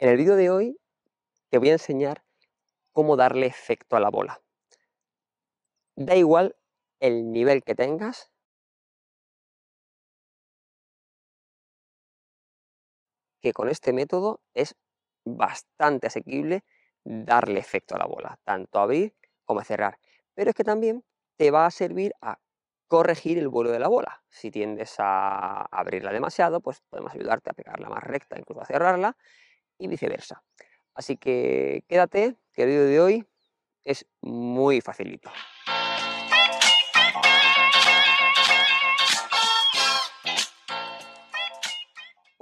En el vídeo de hoy te voy a enseñar cómo darle efecto a la bola. Da igual el nivel que tengas. que con este método es bastante asequible darle efecto a la bola, tanto abrir como cerrar. Pero es que también te va a servir a corregir el vuelo de la bola. Si tiendes a abrirla demasiado, pues podemos ayudarte a pegarla más recta, incluso a cerrarla y viceversa. Así que quédate, que el vídeo de hoy es muy facilito.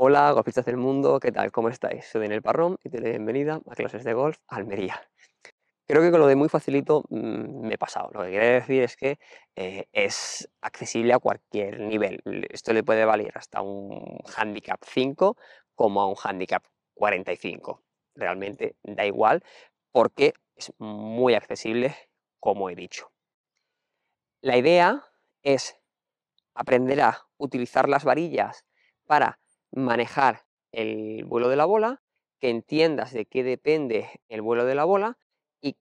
Hola, golfistas del mundo, ¿qué tal? ¿Cómo estáis? Soy Daniel Parrón y te doy bienvenida a Clases de Golf Almería. Creo que con lo de muy facilito mm, me he pasado. Lo que quería decir es que eh, es accesible a cualquier nivel. Esto le puede valer hasta un handicap 5 como a un handicap 45. Realmente da igual porque es muy accesible, como he dicho. La idea es aprender a utilizar las varillas para manejar el vuelo de la bola, que entiendas de qué depende el vuelo de la bola y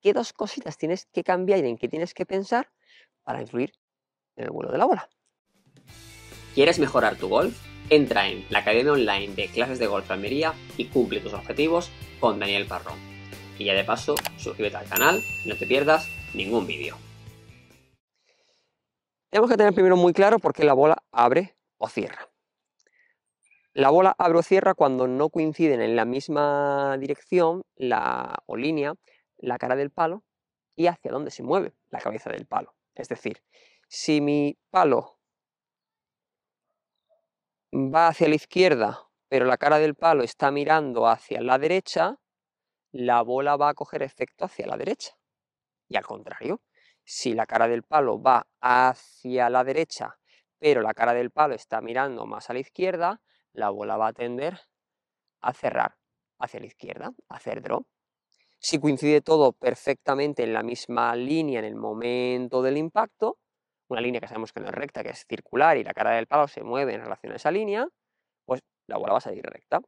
qué dos cositas tienes que cambiar y en qué tienes que pensar para influir en el vuelo de la bola. ¿Quieres mejorar tu golf? Entra en la Academia Online de Clases de Golf y cumple tus objetivos con Daniel Parrón. Y ya de paso, suscríbete al canal y no te pierdas ningún vídeo. Tenemos que tener primero muy claro por qué la bola abre o cierra. La bola abre o cierra cuando no coinciden en la misma dirección o línea la cara del palo y hacia dónde se mueve la cabeza del palo. Es decir, si mi palo va hacia la izquierda, pero la cara del palo está mirando hacia la derecha, la bola va a coger efecto hacia la derecha. Y al contrario, si la cara del palo va hacia la derecha, pero la cara del palo está mirando más a la izquierda, la bola va a tender a cerrar hacia la izquierda, a hacer drop. Si coincide todo perfectamente en la misma línea en el momento del impacto, una línea que sabemos que no es recta, que es circular y la cara del palo se mueve en relación a esa línea, pues la bola va a salir recta.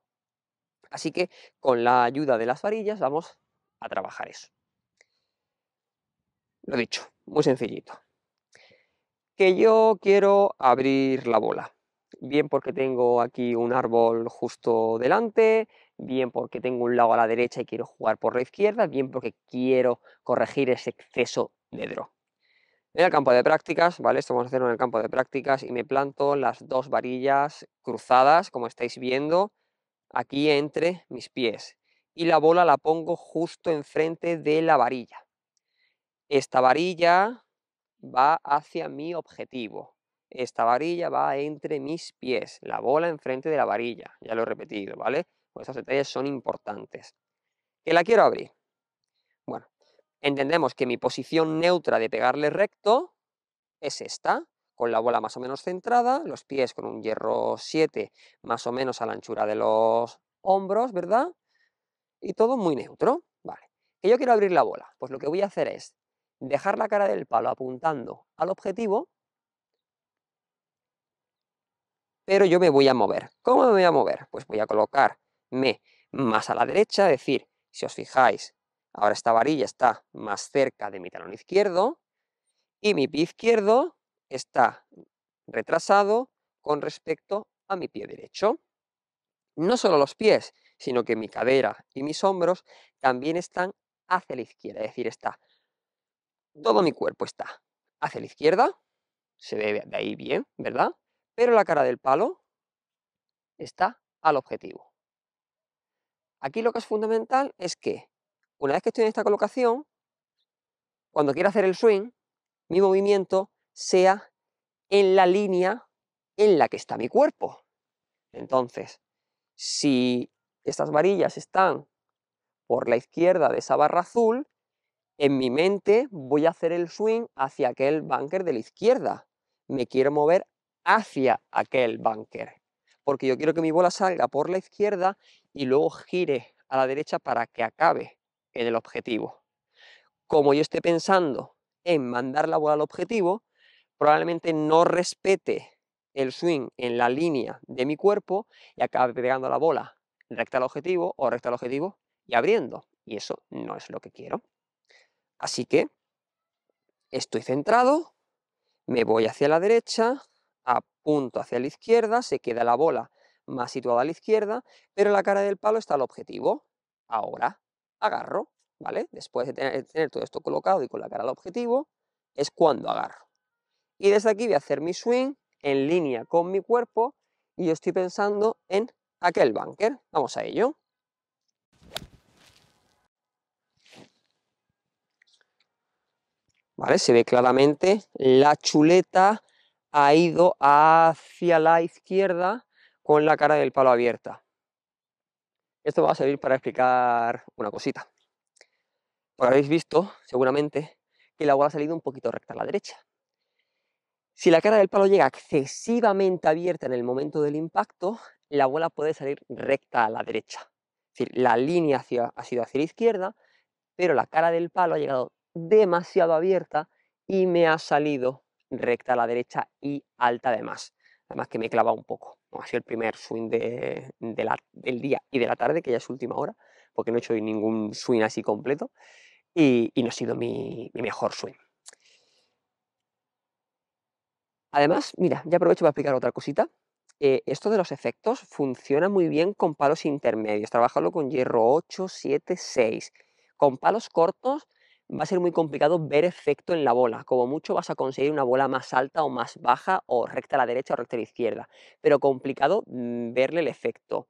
Así que con la ayuda de las varillas vamos a trabajar eso. Lo dicho, muy sencillito. Que yo quiero abrir la bola. Bien porque tengo aquí un árbol justo delante, bien porque tengo un lado a la derecha y quiero jugar por la izquierda, bien porque quiero corregir ese exceso de drop. En el campo de prácticas, ¿vale? Esto vamos a hacer en el campo de prácticas y me planto las dos varillas cruzadas, como estáis viendo, aquí entre mis pies. Y la bola la pongo justo enfrente de la varilla. Esta varilla va hacia mi objetivo. Esta varilla va entre mis pies, la bola enfrente de la varilla. Ya lo he repetido, ¿vale? Pues estos detalles son importantes. Que la quiero abrir entendemos que mi posición neutra de pegarle recto es esta, con la bola más o menos centrada, los pies con un hierro 7 más o menos a la anchura de los hombros, ¿verdad? Y todo muy neutro, ¿vale? Que yo quiero abrir la bola, pues lo que voy a hacer es dejar la cara del palo apuntando al objetivo, pero yo me voy a mover. ¿Cómo me voy a mover? Pues voy a colocarme más a la derecha, es decir, si os fijáis, Ahora esta varilla está más cerca de mi talón izquierdo y mi pie izquierdo está retrasado con respecto a mi pie derecho. No solo los pies, sino que mi cadera y mis hombros también están hacia la izquierda, es decir, está todo mi cuerpo está hacia la izquierda, se ve de ahí bien, ¿verdad? Pero la cara del palo está al objetivo. Aquí lo que es fundamental es que una vez que estoy en esta colocación, cuando quiero hacer el swing, mi movimiento sea en la línea en la que está mi cuerpo. Entonces, si estas varillas están por la izquierda de esa barra azul, en mi mente voy a hacer el swing hacia aquel bunker de la izquierda. Me quiero mover hacia aquel bunker, porque yo quiero que mi bola salga por la izquierda y luego gire a la derecha para que acabe en el objetivo. Como yo esté pensando en mandar la bola al objetivo, probablemente no respete el swing en la línea de mi cuerpo y acabe pegando la bola recta al objetivo o recta al objetivo y abriendo. Y eso no es lo que quiero. Así que estoy centrado, me voy hacia la derecha, apunto hacia la izquierda, se queda la bola más situada a la izquierda, pero la cara del palo está al objetivo. Ahora agarro, ¿vale? Después de tener, todo esto colocado y con la cara al objetivo, es cuando agarro. Y desde aquí voy a hacer mi swing en línea con mi cuerpo y yo estoy pensando en aquel bunker. Vamos a ello. ¿Vale? Se ve claramente la chuleta ha ido hacia la izquierda con la cara del palo abierta. Esto va a servir para explicar una cosita. habéis visto, seguramente, que la bola ha salido un poquito recta a la derecha. Si la cara del palo llega excesivamente abierta en el momento del impacto, la bola puede salir recta a la derecha. Es decir, la línea ha sido hacia la izquierda, pero la cara del palo ha llegado demasiado abierta y me ha salido recta a la derecha y alta además. Además que me clava un poco ha sido el primer swing del día y de la tarde, que ya es última hora, porque no he hecho ningún swing así completo, y, no ha sido mi, mejor swing. Además, mira, ya aprovecho para explicar otra cosita. Eh, esto de los efectos funciona muy bien con palos intermedios. Trabajarlo con hierro 8, 7, 6. Con palos cortos va a ser muy complicado ver efecto en la bola. Como mucho vas a conseguir una bola más alta o más baja o recta a la derecha o recta a la izquierda, pero complicado mm, verle el efecto.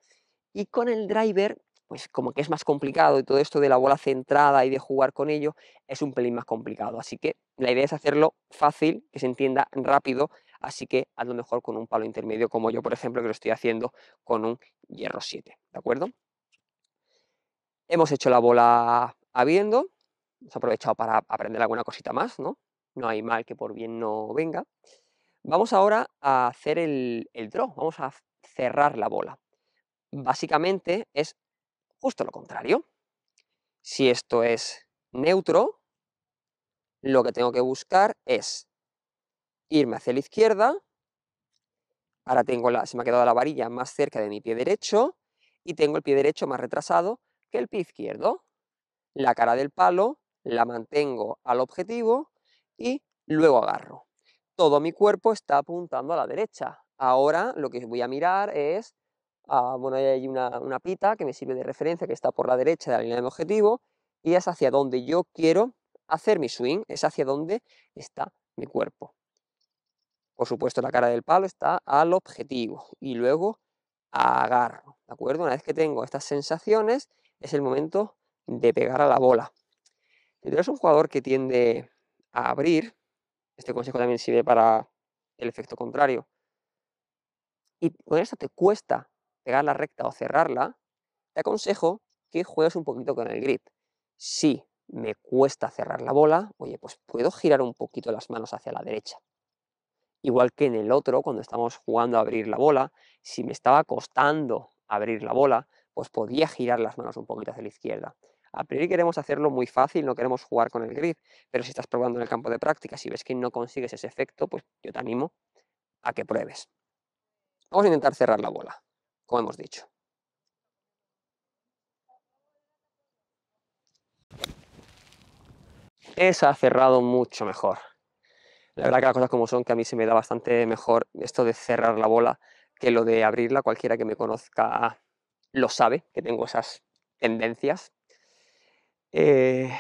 Y con el driver, pues como que es más complicado y todo esto de la bola centrada y de jugar con ello es un pelín más complicado. Así que la idea es hacerlo fácil, que se entienda rápido, así que lo mejor con un palo intermedio como yo, por ejemplo, que lo estoy haciendo con un hierro 7, ¿de acuerdo? Hemos hecho la bola habiendo, ha aprovechado para aprender alguna cosita más, ¿no? No hay mal que por bien no venga. Vamos ahora a hacer el, draw, vamos a cerrar la bola. Básicamente es justo lo contrario. Si esto es neutro, lo que tengo que buscar es irme hacia la izquierda, ahora tengo la, se me ha quedado la varilla más cerca de mi pie derecho y tengo el pie derecho más retrasado que el pie izquierdo. La cara del palo la mantengo al objetivo y luego agarro. Todo mi cuerpo está apuntando a la derecha. Ahora lo que voy a mirar es, ah, bueno, hay una, pita que me sirve de referencia que está por la derecha de la línea de objetivo y es hacia donde yo quiero hacer mi swing, es hacia donde está mi cuerpo. Por supuesto, la cara del palo está al objetivo y luego agarro, ¿de acuerdo? Una vez que tengo estas sensaciones, es el momento de pegar a la bola. Si tú eres un jugador que tiende a abrir, este consejo también sirve para el efecto contrario, y con esto te cuesta pegar la recta o cerrarla, te aconsejo que juegues un poquito con el grip. Si me cuesta cerrar la bola, oye, pues puedo girar un poquito las manos hacia la derecha. Igual que en el otro, cuando estamos jugando a abrir la bola, si me estaba costando abrir la bola, pues podía girar las manos un poquito hacia la izquierda. A priori queremos hacerlo muy fácil, no queremos jugar con el grid, pero si estás probando en el campo de práctica, si ves que no consigues ese efecto, pues yo te animo a que pruebes. Vamos a intentar cerrar la bola, como hemos dicho. Esa ha cerrado mucho mejor. La verdad que las cosas como son, que a mí se me da bastante mejor esto de cerrar la bola que lo de abrirla. Cualquiera que me conozca lo sabe, que tengo esas tendencias. Eh,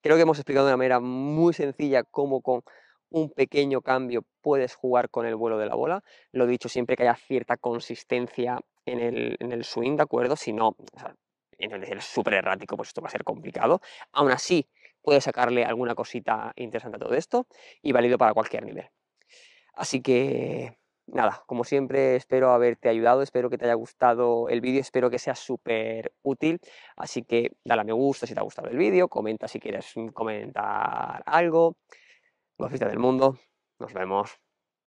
creo que hemos explicado de una manera muy sencilla cómo con un pequeño cambio puedes jugar con el vuelo de la bola. Lo he dicho, siempre que haya cierta consistencia en el, swing, ¿de acuerdo? Si no, o sea, en el súper errático, pues esto va a ser complicado. Aún así, puedes sacarle alguna cosita interesante a todo esto y válido para cualquier nivel. Así que nada, como siempre espero haberte ayudado, espero que te haya gustado el vídeo, espero que sea súper útil, así que dale a me gusta si te ha gustado el vídeo, comenta si quieres comentar algo, gofista del mundo, nos vemos.